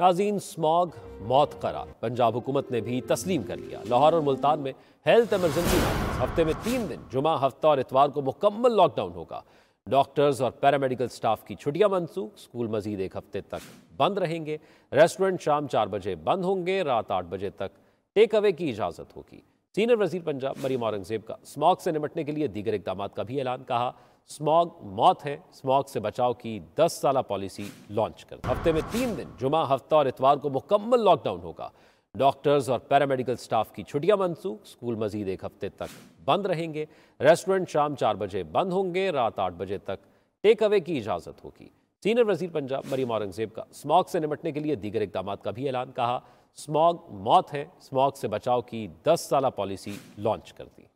नाजीन स्मॉग मौत करार पंजाब हुकूमत ने भी तस्लीम कर लिया लाहौर और मुल्तान में हेल्थ एमरजेंसी हफ्ते में तीन दिन जुमा हफ्ता और इतवार को मुकम्मल लॉकडाउन होगा डॉक्टर्स और पैरामेडिकल स्टाफ की छुट्टियां मनसूख स्कूल मजीद एक हफ्ते तक बंद रहेंगे रेस्टोरेंट शाम चार बजे बंद होंगे रात आठ बजे तक टेक अवे की इजाज़त होगी सीनियर वजीर पंजाब मरीम औरंगजेब का स्मॉग से निपटने के लिए दीगर इकदाम का भी ऐलान कहा स्मॉग मौत है स्मॉग से बचाव की दस साल पॉलिसी लॉन्च कर हफ्ते में तीन दिन जुमा हफ्ता और इतवार को मुकम्मल लॉकडाउन होगा डॉक्टर्स और पैरामेडिकल स्टाफ की छुट्टियां मंसूख स्कूल मजीद एक हफ्ते तक बंद रहेंगे रेस्टोरेंट शाम चार बजे बंद होंगे रात आठ बजे तक टेक अवे की इजाज़त होगी सीनियर वजीर पंजाब मरीम औरंगजेब का स्मॉग से निपटने के लिए दीगर इकदाम का भी ऐलान कहा स्मॉग मौत है स्मॉग से बचाव की दस साल पॉलिसी लॉन्च कर दी